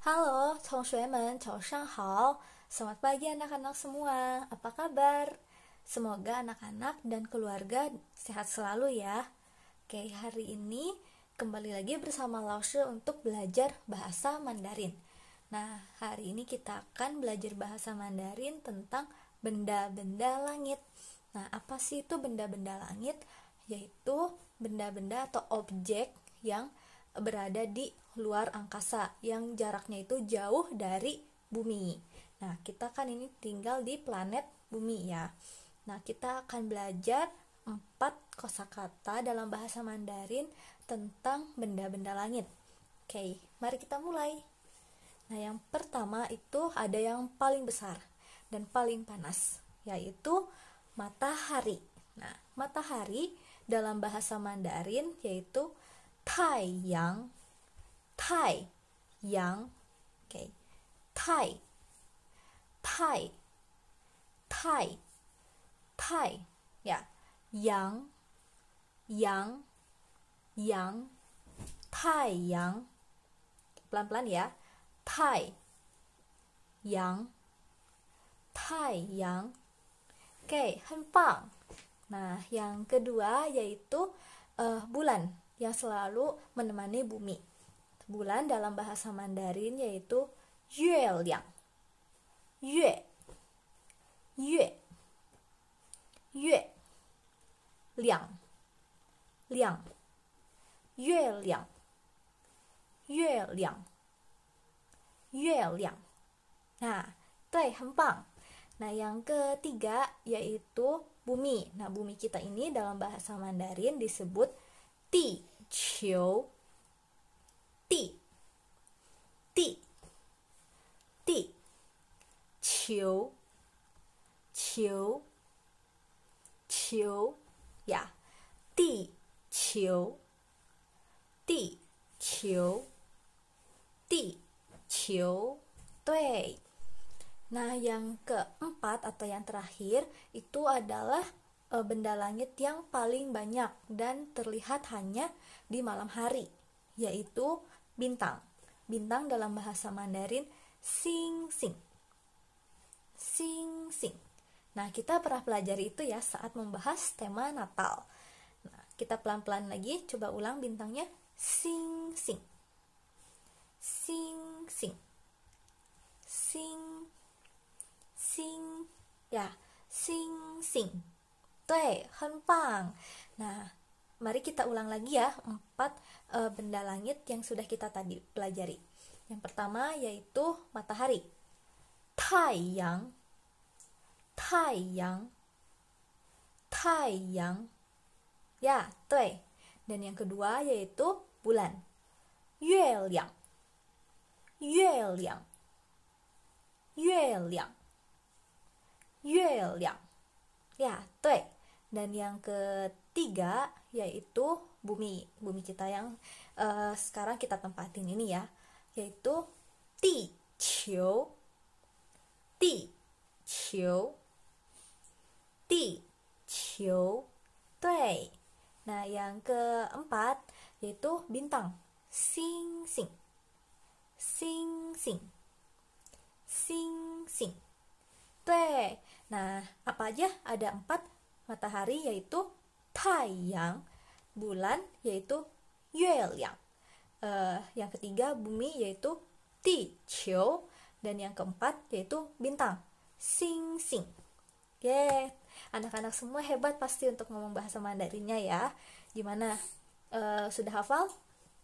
Halo, Shang Hao. Selamat pagi anak-anak semua. Apa kabar? Semoga anak-anak dan keluarga sehat selalu ya. Oke, hari ini kembali lagi bersama Shi untuk belajar bahasa Mandarin. Nah, hari ini kita akan belajar bahasa Mandarin tentang benda-benda langit. Nah, apa sih itu benda-benda langit? Yaitu benda-benda atau objek yang berada di luar angkasa yang jaraknya itu jauh dari bumi. Nah, kita kan ini tinggal di planet bumi ya. Nah, kita akan belajar empat kosakata dalam bahasa Mandarin tentang benda-benda langit. Oke, mari kita mulai. Nah, yang pertama itu ada yang paling besar dan paling panas, yaitu matahari. Nah, matahari dalam bahasa Mandarin yaitu 太阳，太阳，OK，太，太，太，太呀，阳，阳，阳，太阳，pelan-pelan ya，太阳，太阳，OK，很棒。Nah, yang kedua yaitu uh, bulan yang selalu menemani bumi. Bulan dalam bahasa Mandarin yaitu Yue Liang. Yue. Yue. Yue. Liang. Liang. Yue Liang. Yue Liang. Yue Liang. Nah, itu hempang. Nah, yang ketiga yaitu bumi. Nah, bumi kita ini dalam bahasa Mandarin disebut 地球，地，地，地，球，球，球呀，地球，地球，地球，对。Nah, yang keempat atau yang terakhir itu adalah Eh, benda langit yang paling banyak dan terlihat hanya di malam hari, yaitu bintang. Bintang dalam bahasa Mandarin sing sing. Sing sing. Nah, kita pernah pelajari itu ya saat membahas tema Natal. Nah, kita pelan-pelan lagi coba ulang bintangnya sing sing. Sing sing. Sing sing ya, sing sing. 对，很棒. Nah, mari kita ulang lagi ya empat eh, benda langit yang sudah kita tadi pelajari. Yang pertama yaitu matahari. Taiyang. Taiyang. Taiyang. Ya, tui. Dan yang kedua yaitu bulan. Yue liang. Yue liang. Yue liang. Ya, tui dan yang ketiga yaitu bumi bumi kita yang uh, sekarang kita tempatin ini ya yaitu ti qiu ti qiu ti tui nah yang keempat yaitu bintang sing sing sing sing sing sing tui nah apa aja ada empat matahari yaitu Taiyang, bulan yaitu Yueliang. Uh, eh, yang ketiga bumi yaitu Ti Qiu dan yang keempat yaitu bintang Sing Sing. Yeah, anak-anak semua hebat pasti untuk ngomong bahasa Mandarinnya ya. Gimana? Uh, sudah hafal?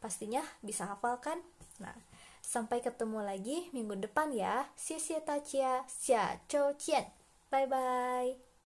Pastinya bisa hafal kan? Nah, sampai ketemu lagi minggu depan ya. Xie xie ta jia, xia chou jian. Bye bye.